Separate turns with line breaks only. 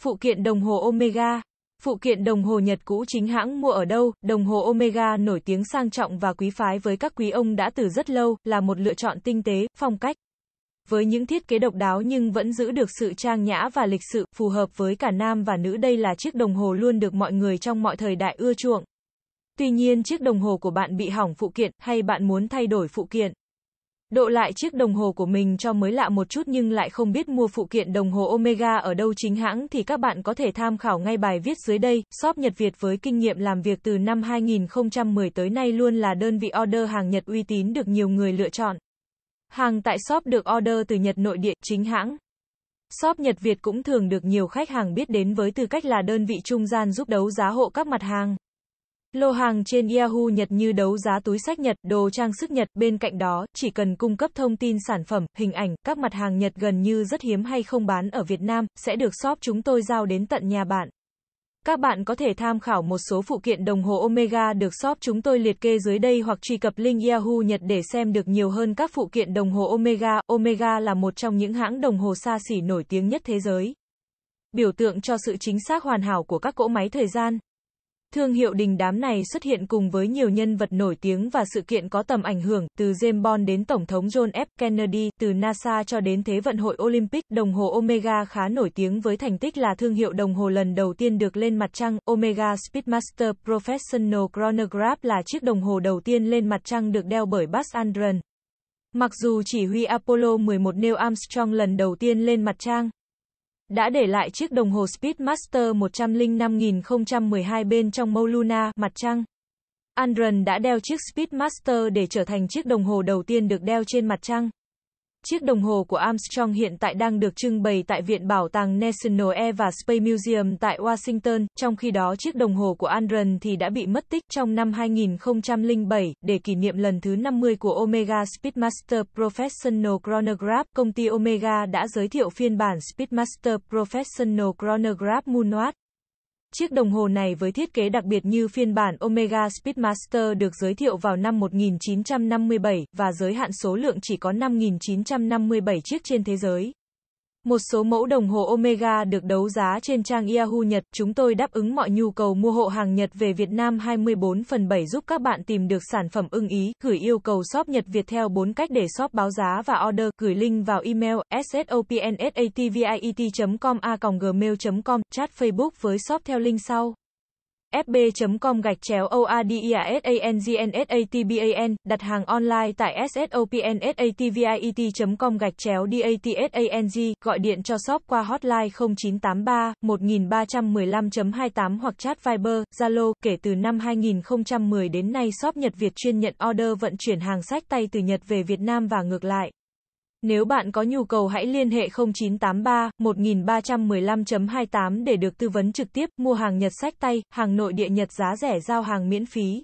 Phụ kiện đồng hồ Omega Phụ kiện đồng hồ Nhật cũ chính hãng mua ở đâu, đồng hồ Omega nổi tiếng sang trọng và quý phái với các quý ông đã từ rất lâu, là một lựa chọn tinh tế, phong cách. Với những thiết kế độc đáo nhưng vẫn giữ được sự trang nhã và lịch sự, phù hợp với cả nam và nữ đây là chiếc đồng hồ luôn được mọi người trong mọi thời đại ưa chuộng. Tuy nhiên chiếc đồng hồ của bạn bị hỏng phụ kiện, hay bạn muốn thay đổi phụ kiện. Độ lại chiếc đồng hồ của mình cho mới lạ một chút nhưng lại không biết mua phụ kiện đồng hồ Omega ở đâu chính hãng thì các bạn có thể tham khảo ngay bài viết dưới đây. Shop Nhật Việt với kinh nghiệm làm việc từ năm 2010 tới nay luôn là đơn vị order hàng Nhật uy tín được nhiều người lựa chọn. Hàng tại shop được order từ Nhật nội địa chính hãng. Shop Nhật Việt cũng thường được nhiều khách hàng biết đến với tư cách là đơn vị trung gian giúp đấu giá hộ các mặt hàng. Lô hàng trên Yahoo Nhật như đấu giá túi sách Nhật, đồ trang sức Nhật, bên cạnh đó, chỉ cần cung cấp thông tin sản phẩm, hình ảnh, các mặt hàng Nhật gần như rất hiếm hay không bán ở Việt Nam, sẽ được shop chúng tôi giao đến tận nhà bạn. Các bạn có thể tham khảo một số phụ kiện đồng hồ Omega được shop chúng tôi liệt kê dưới đây hoặc truy cập link Yahoo Nhật để xem được nhiều hơn các phụ kiện đồng hồ Omega. Omega là một trong những hãng đồng hồ xa xỉ nổi tiếng nhất thế giới. Biểu tượng cho sự chính xác hoàn hảo của các cỗ máy thời gian, Thương hiệu đình đám này xuất hiện cùng với nhiều nhân vật nổi tiếng và sự kiện có tầm ảnh hưởng, từ James Bond đến Tổng thống John F. Kennedy, từ NASA cho đến Thế vận hội Olympic. Đồng hồ Omega khá nổi tiếng với thành tích là thương hiệu đồng hồ lần đầu tiên được lên mặt trăng. Omega Speedmaster Professional Chronograph là chiếc đồng hồ đầu tiên lên mặt trăng được đeo bởi Buzz Aldrin. Mặc dù chỉ huy Apollo 11 Neil Armstrong lần đầu tiên lên mặt trăng, đã để lại chiếc đồng hồ Speedmaster 105012 bên trong mâu Luna, mặt trăng. Andron đã đeo chiếc Speedmaster để trở thành chiếc đồng hồ đầu tiên được đeo trên mặt trăng. Chiếc đồng hồ của Armstrong hiện tại đang được trưng bày tại Viện Bảo tàng National Air và Space Museum tại Washington, trong khi đó chiếc đồng hồ của Andron thì đã bị mất tích trong năm 2007 để kỷ niệm lần thứ 50 của Omega Speedmaster Professional Chronograph. Công ty Omega đã giới thiệu phiên bản Speedmaster Professional Chronograph Moonwatch Chiếc đồng hồ này với thiết kế đặc biệt như phiên bản Omega Speedmaster được giới thiệu vào năm 1957 và giới hạn số lượng chỉ có 5.957 chiếc trên thế giới. Một số mẫu đồng hồ Omega được đấu giá trên trang Yahoo Nhật. Chúng tôi đáp ứng mọi nhu cầu mua hộ hàng Nhật về Việt Nam 24 phần 7 giúp các bạn tìm được sản phẩm ưng ý. Gửi yêu cầu shop Nhật Việt theo 4 cách để shop báo giá và order. Gửi link vào email sopnsatviet.com a gmail.com, chat Facebook với shop theo link sau fb.com gạch chéo oadiasangnsatban, đặt hàng online tại sopnsatviet.com gạch chéo datsang, gọi điện cho shop qua hotline 0983 1315.28 hoặc chat Viber, Zalo, kể từ năm 2010 đến nay shop Nhật Việt chuyên nhận order vận chuyển hàng sách tay từ Nhật về Việt Nam và ngược lại. Nếu bạn có nhu cầu hãy liên hệ 0983 1315.28 để được tư vấn trực tiếp, mua hàng Nhật sách tay, hàng nội địa Nhật giá rẻ giao hàng miễn phí.